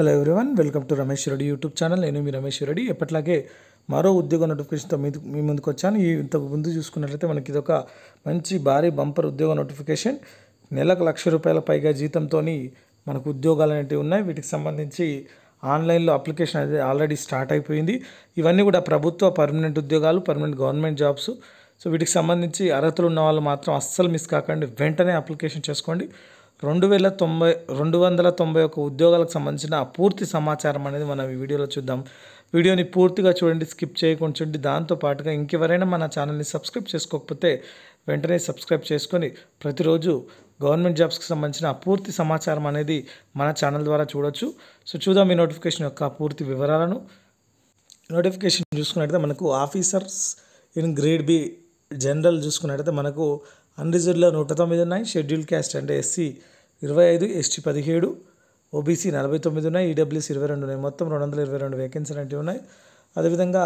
hello everyone welcome to Ramesh Reddy YouTube channel నేను మీ రమేష్ రెడ్డి ఎప్పట్లాగే మరో ఉద్యోగ నోటిఫికేషన్తో మీ మీ ముందుకు వచ్చాను ఈ ఇంతకు ముందు చూసుకున్నట్లయితే మనకి ఇదొక మంచి భారీ బంపర్ ఉద్యోగ నోటిఫికేషన్ నెలకు లక్ష రూపాయల పైగా జీతంతో మనకు ఉద్యోగాలు అనేవి ఉన్నాయి వీటికి సంబంధించి ఆన్లైన్లో అప్లికేషన్ అనేది ఆల్రెడీ స్టార్ట్ అయిపోయింది ఇవన్నీ కూడా ప్రభుత్వ పర్మనెంట్ ఉద్యోగాలు పర్మనెంట్ గవర్నమెంట్ జాబ్స్ సో వీటికి సంబంధించి అర్హతలు ఉన్న వాళ్ళు మాత్రం అస్సలు మిస్ కాకండి వెంటనే అప్లికేషన్ చేసుకోండి రెండు వేల తొంభై రెండు వందల తొంభై ఒక ఉద్యోగాలకు సంబంధించిన పూర్తి సమాచారం అనేది మనం ఈ వీడియోలో చూద్దాం వీడియోని పూర్తిగా చూడండి స్కిప్ చేయకుండా చూడండి దాంతోపాటుగా ఇంకెవరైనా మన ఛానల్ని సబ్స్క్రైబ్ చేసుకోకపోతే వెంటనే సబ్స్క్రైబ్ చేసుకొని ప్రతిరోజు గవర్నమెంట్ జాబ్స్కి సంబంధించిన పూర్తి సమాచారం అనేది మన ఛానల్ ద్వారా చూడొచ్చు సో చూద్దాం ఈ నోటిఫికేషన్ యొక్క పూర్తి వివరాలను నోటిఫికేషన్ చూసుకున్నట్టయితే మనకు officers in grade B general చూసుకున్నట్టయితే మనకు అన్రిజర్వ్లో నూట తొమ్మిది ఉన్నాయి షెడ్యూల్ క్యాస్ట్ అంటే ఎస్సీ ఇరవై ఐదు ఎస్టీ పదిహేడు ఓబీసీ నలభై తొమ్మిది ఉన్నాయి ఈడబ్ల్యూసీ ఇరవై రెండు ఉన్నాయి మొత్తం రెండు వందల ఇరవై రెండు వేకెన్సీలు అంటే ఉన్నాయి అదేవిధంగా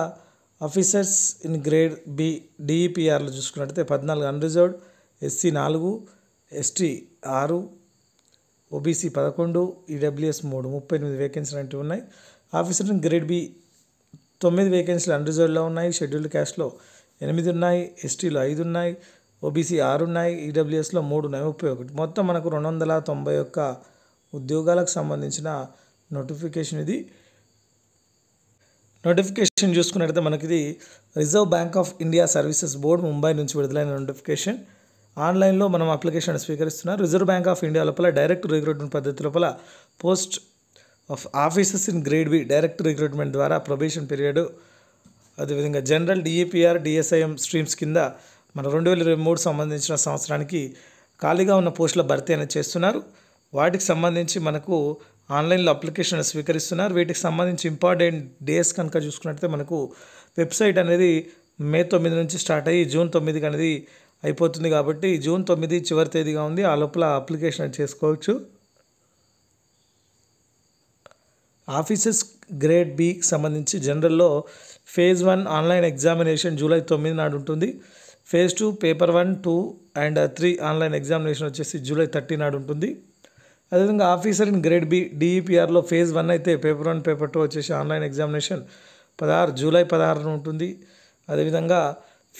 ఆఫీసర్స్ ఇన్ గ్రేడ్ బి డిఈపిఆర్లో చూసుకున్నట్టయితే పద్నాలుగు అన్రిజర్వ్డ్ ఎస్సీ నాలుగు ఎస్టీ ఆరు ఓబీసీ పదకొండు ఈడబ్ల్యూఎస్ మూడు ముప్పై ఎనిమిది వేకెన్సీలు అంటే ఉన్నాయి ఆఫీసర్ ఇన్ గ్రేడ్ బి తొమ్మిది వేకెన్సీలు అన్రిజర్వ్లో ఉన్నాయి షెడ్యూల్డ్ క్యాస్ట్లో ఎనిమిది ఉన్నాయి ఎస్టీలో ఐదు ఉన్నాయి ఓబీసీ ఆరు ఉన్నాయి ఈడబ్ల్యూఎస్లో మూడు ఉన్నాయి ముప్పై ఒకటి మొత్తం మనకు రెండు వందల తొంభై ఒక్క ఉద్యోగాలకు సంబంధించిన నోటిఫికేషన్ ఇది నోటిఫికేషన్ చూసుకున్నట్టయితే ఇది Reserve Bank of India services board Mumbai నుంచి విడుదలైన నోటిఫికేషన్ ఆన్లైన్లో మనం అప్లికేషన్ స్వీకరిస్తున్నాం రిజర్వ్ బ్యాంక్ ఆఫ్ ఇండియా లోపల డైరెక్ట్ రిక్రూట్మెంట్ పద్ధతి లోపల post of offices in grade B direct recruitment ద్వారా ప్రొబేషన్ పీరియడ్ అదేవిధంగా జనరల్ డిఈపిఆర్ డిఎస్ఐఎం స్ట్రీమ్స్ కింద మన రెండు వేల ఇరవై మూడు సంబంధించిన సంవత్సరానికి ఖాళీగా ఉన్న పోస్టుల భర్తీ అయినా చేస్తున్నారు వాటికి సంబంధించి మనకు ఆన్లైన్లో అప్లికేషన్ స్వీకరిస్తున్నారు వీటికి సంబంధించి ఇంపార్టెంట్ డేస్ కనుక చూసుకున్నట్లయితే మనకు వెబ్సైట్ అనేది మే తొమ్మిది నుంచి స్టార్ట్ అయ్యి జూన్ తొమ్మిదికి అనేది అయిపోతుంది కాబట్టి జూన్ తొమ్మిది చివరి తేదీగా ఉంది ఆ లోపల అప్లికేషన్ చేసుకోవచ్చు ఆఫీసెస్ గ్రేడ్ బికి సంబంధించి జనరల్లో phase one online examination July తొమ్మిది నాడు ఉంటుంది phase two paper one two and three online examination వచ్చేసి జూలై థర్టీ నాడు ఉంటుంది అదేవిధంగా ఆఫీసర్ ఇన్ గ్రేడ్ బి డిఈపిఆర్లో ఫేజ్ వన్ అయితే పేపర్ వన్ పేపర్ టూ వచ్చేసి ఆన్లైన్ ఎగ్జామినేషన్ పదహారు జూలై పదహారున ఉంటుంది అదేవిధంగా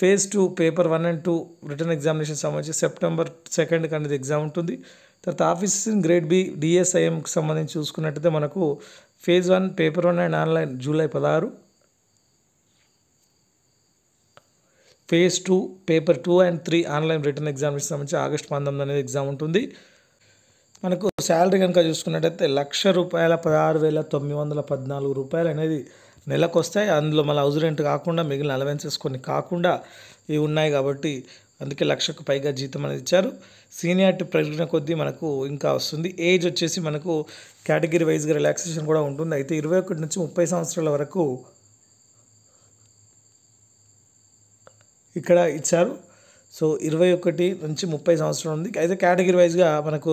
phase two paper one and two written examination సంబంధించి సెప్టెంబర్ సెకండ్కి అనేది ఎగ్జామ్ ఉంటుంది తర్వాత ఆఫీసర్ ఇన్ గ్రేడ్ బి డిఎస్ఐఎంకి సంబంధించి చూసుకున్నట్టయితే మనకు phase one paper one and online July పదహారు phase two paper two and three online written ఎగ్జామ్కి సంబంధించి ఆగస్టు పంతొమ్మిది అనేది ఎగ్జామ్ ఉంటుంది మనకు శాలరీ కనుక చూసుకున్నట్టయితే లక్ష రూపాయల పదహారు వేల తొమ్మిది వందల పద్నాలుగు రూపాయలు అనేది నెలకు వస్తాయి అందులో మళ్ళీ హౌస్ రెంట్ కాకుండా మిగిలిన అలవెన్సెస్ కొన్ని కాకుండా ఇవి ఉన్నాయి కాబట్టి అందుకే లక్షకు పైగా జీతం అనేది ఇచ్చారు సీనియారిటీ ప్రకటన కొద్దీ మనకు ఇంకా వస్తుంది ఏజ్ వచ్చేసి మనకు కేటగిరీ వైజ్గా రిలాక్సేషన్ కూడా ఉంటుంది అయితే ఇరవై ఒకటి నుంచి ముప్పై సంవత్సరాల వరకు ఇక్కడ ఇచ్చారు సో ఇరవై ఒకటి నుంచి ముప్పై సంవత్సరం ఉంది అయితే కేటగిరీ వైజ్గా మనకు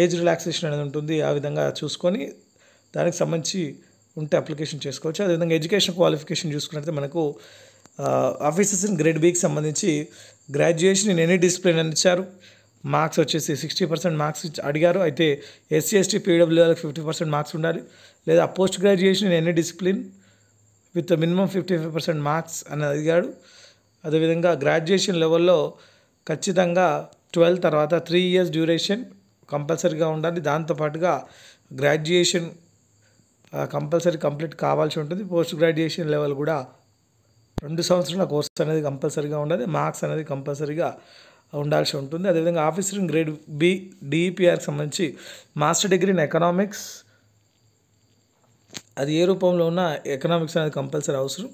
ఏజ్ రిలాక్సేషన్ అనేది ఉంటుంది ఆ విధంగా చూసుకొని దానికి సంబంధించి ఉంటే అప్లికేషన్ చేసుకోవచ్చు అదేవిధంగా ఎడ్యుకేషన్ క్వాలిఫికేషన్ చూసుకున్నట్టు మనకు ఆఫీసర్స్ ఇన్ గ్రేడ్ బీకి సంబంధించి గ్రాడ్యుయేషన్ ఇన్ ఎనీ డిసిప్లిన్ అని ఇచ్చారు మార్క్స్ వచ్చేసి సిక్స్టీ పర్సెంట్ మార్క్స్ అడిగారు అయితే SC ST PWR fifty percent marks ఉండాలి లేదా post graduation in any discipline with minimum fifty five percent marks అని అడిగాడు అదేవిధంగా గ్రాడ్యుయేషన్ లెవెల్లో ఖచ్చితంగా ట్వెల్వ్ తర్వాత త్రీ ఇయర్స్ డ్యూరేషన్ కంపల్సరీగా ఉండాలి దాంతోపాటుగా గ్రాడ్యుయేషన్ కంపల్సరీ కంప్లీట్ కావాల్సి ఉంటుంది పోస్ట్ గ్రాడ్యుయేషన్ లెవెల్ కూడా రెండు సంవత్సరాల కోర్స్ అనేది కంపల్సరీగా ఉండాలి మార్క్స్ అనేది కంపల్సరీగా ఉండాల్సి ఉంటుంది అదేవిధంగా ఆఫీసర్ ఇన్ గ్రేడ్ బి డిఈపిఆర్కి సంబంధించి మాస్టర్ డిగ్రీ ఇన్ ఎకనామిక్స్ అది ఏ రూపంలో ఉన్నా ఎకనామిక్స్ అనేది కంపల్సరీ అవసరం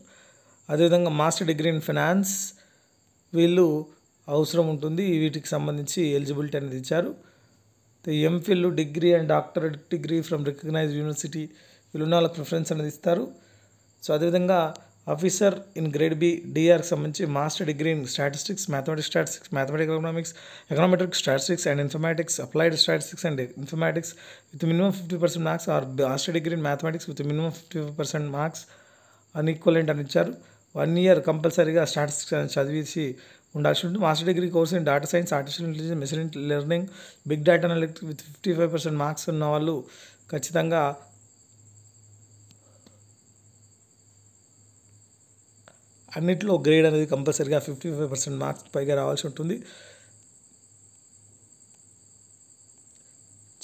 అదేవిధంగా మాస్టర్ డిగ్రీ ఇన్ ఫినాన్స్ వీళ్ళు అవసరం ఉంటుంది వీటికి సంబంధించి ఎలిజిబిలిటీ అనేది ఇచ్చారు MPhil degree and doctorate degree from recognise university వీళ్ళు ఉన్న వాళ్ళకి ప్రిఫరెన్స్ అనేది ఇస్తారు సో అదేవిధంగా ఆఫీసర్ ఇన్ గ్రేడ్ బి డిఆర్కి సంబంధించి master degree in statistics mathematics statistics mathematical economics econometric statistics and informatics applied statistics and informatics with minimum fifty percent marks or master degree in mathematics with minimum fifty percent marks and equivalent అని ఇచ్చారు one year కంపల్సరీగా statistics చదివేసి ఉండాల్సి ఉంటుంది master degree course in data science artificial intelligence machine learning big data analytic with fifty five percent marks ఉన్న వాళ్ళు ఖచ్చితంగా అన్నిట్లో గ్రేడ్ అనేది కంపల్సరీగా ఫిఫ్టీ ఫైవ్ పర్సెంట్ మార్క్స్ పైగా రావాల్సి ఉంటుంది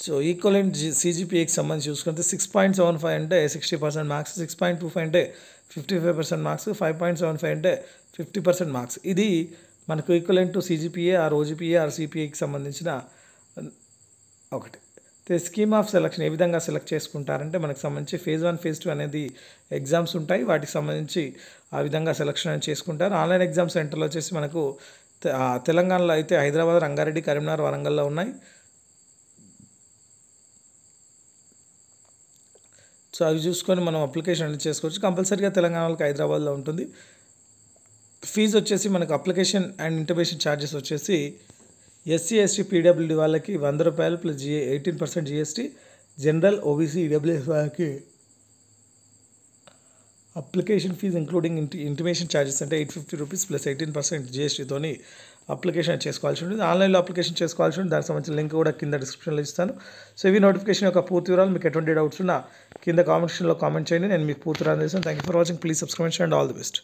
సో ఈక్వల్ జీ సీజీపీఏకి సంబంధించి చూసుకుంటే సిక్స్ పాయింట్ సెవెన్ ఫైవ్ అంటే sixty percent marks six point two five అంటే fifty five percent marks five point seven five అంటే ఫిఫ్టీ పర్సెంట్ మార్క్స్ ఇది మనకు equivalent to CGPA or OGPA or సిపిఏకి సంబంధించిన ఒకటి స్కీమ్ ఆఫ్ సెలక్షన్ ఏ విధంగా select చేసుకుంటారంటే మనకు సంబంధించి ఫేజ్ వన్ ఫేజ్ టూ అనేది ఎగ్జామ్స్ ఉంటాయి వాటికి సంబంధించి ఆ విధంగా సెలక్షన్ చేసుకుంటారు ఆన్లైన్ ఎగ్జామ్ సెంటర్లో వచ్చేసి మనకు తెలంగాణలో అయితే హైదరాబాద్ రంగారెడ్డి కరీంనగర్ వరంగల్లో ఉన్నాయి సో అవి చూసుకొని మనం అప్లికేషన్ అనేది చేసుకోవచ్చు కంపల్సరీగా తెలంగాణలోకి హైదరాబాద్లో ఉంటుంది ఫీజు వచ్చేసి మనకు అప్లికేషన్ అండ్ ఇంటర్మేషన్ ఛార్జెస్ వచ్చేసి ఎస్సీ ఎస్టీ పీడబ్ల్యూడి వాళ్ళకి వంద రూపాయలు plus G eighteen percent GST general OBC EWS e వాళ్ళకి అప్లికేషన్ ఫీజు ఇంక్లూడింగ్ ఇంటి ఇంటిమేషన్ ఛార్జెస్ అంటే eight fifty rupees plus eighteen percent జిఎస్టీతోని అప్లికేషన్ చేసుకోవాల్సి ఉంటుంది ఆన్లైన్లో అప్లికేషన్ చేసుకోవాల్సి ఉంటుంది దానికి సంబంధించిన లింక్ కూడా కింద డిస్క్రిప్షన్లో ఇస్తాను సో ఇవి నోటిఫికేషన్ యొక్క పూర్తి వివరాలు మీకు ఎటువంటి డౌట్స్ ఉన్నా కింద కామెంట్ సెక్షన్లో కామెంట్ చేయండి నేను మీకు పూర్తి వివరాలు చేస్తాను thank you for watching please subscribe and all the best